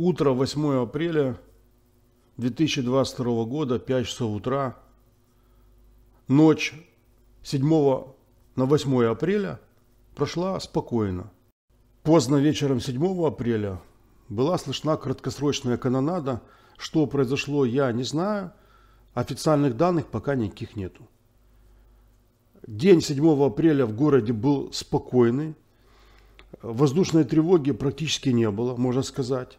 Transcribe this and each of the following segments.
Утро 8 апреля 2022 года, 5 часов утра. Ночь 7 на 8 апреля прошла спокойно. Поздно вечером 7 апреля была слышна краткосрочная канонада. Что произошло, я не знаю. Официальных данных пока никаких нету. День 7 апреля в городе был спокойный. Воздушной тревоги практически не было, можно сказать.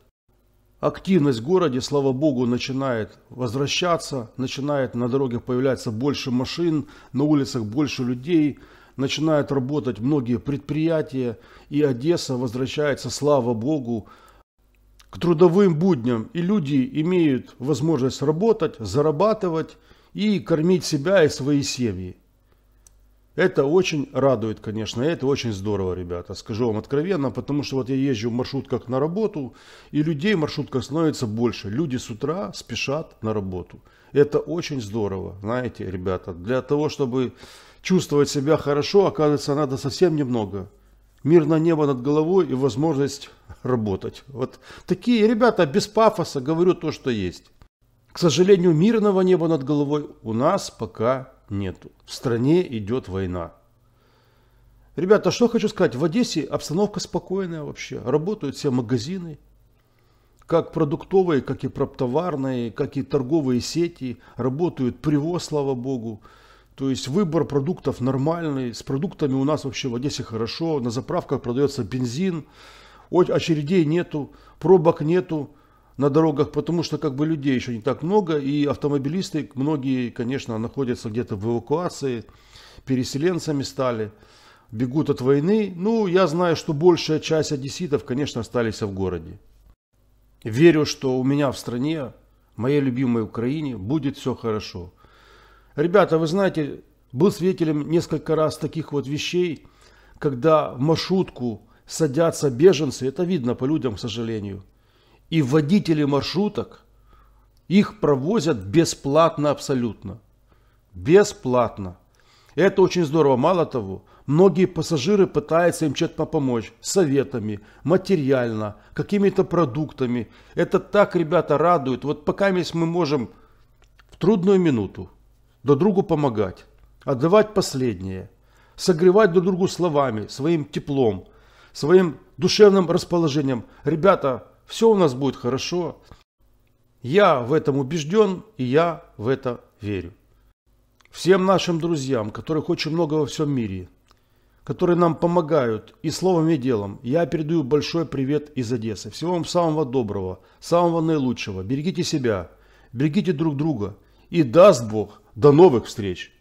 Активность в городе, слава богу, начинает возвращаться, начинает на дорогах появляться больше машин, на улицах больше людей, начинают работать многие предприятия, и Одесса возвращается, слава богу, к трудовым будням, и люди имеют возможность работать, зарабатывать и кормить себя и свои семьи. Это очень радует, конечно, это очень здорово, ребята, скажу вам откровенно, потому что вот я езжу в маршрутках на работу, и людей в маршрутках становится больше. Люди с утра спешат на работу. Это очень здорово, знаете, ребята. Для того, чтобы чувствовать себя хорошо, оказывается, надо совсем немного. мир на небо над головой и возможность работать. Вот такие ребята, без пафоса говорю то, что есть. К сожалению, мирного неба над головой у нас пока нету. В стране идет война. Ребята, что хочу сказать, в Одессе обстановка спокойная вообще. Работают все магазины, как продуктовые, как и проптоварные, как и торговые сети. Работают привоз, слава богу. То есть выбор продуктов нормальный. С продуктами у нас вообще в Одессе хорошо. На заправках продается бензин. Очередей нету, пробок нету на дорогах, потому что как бы людей еще не так много, и автомобилисты, многие, конечно, находятся где-то в эвакуации, переселенцами стали, бегут от войны. Ну, я знаю, что большая часть одесситов, конечно, остались в городе. Верю, что у меня в стране, в моей любимой Украине, будет все хорошо. Ребята, вы знаете, был свидетелем несколько раз таких вот вещей, когда в маршрутку садятся беженцы, это видно по людям, к сожалению – и водители маршруток их провозят бесплатно абсолютно. Бесплатно. Это очень здорово. Мало того, многие пассажиры пытаются им чем-то помочь. Советами, материально, какими-то продуктами. Это так, ребята, радует. Вот пока мы можем в трудную минуту друг другу помогать, отдавать последнее, согревать друг другу словами, своим теплом, своим душевным расположением. Ребята, все у нас будет хорошо. Я в этом убежден и я в это верю. Всем нашим друзьям, которых очень много во всем мире, которые нам помогают и словом, и делом, я передаю большой привет из Одессы. Всего вам самого доброго, самого наилучшего. Берегите себя, берегите друг друга. И даст Бог, до новых встреч!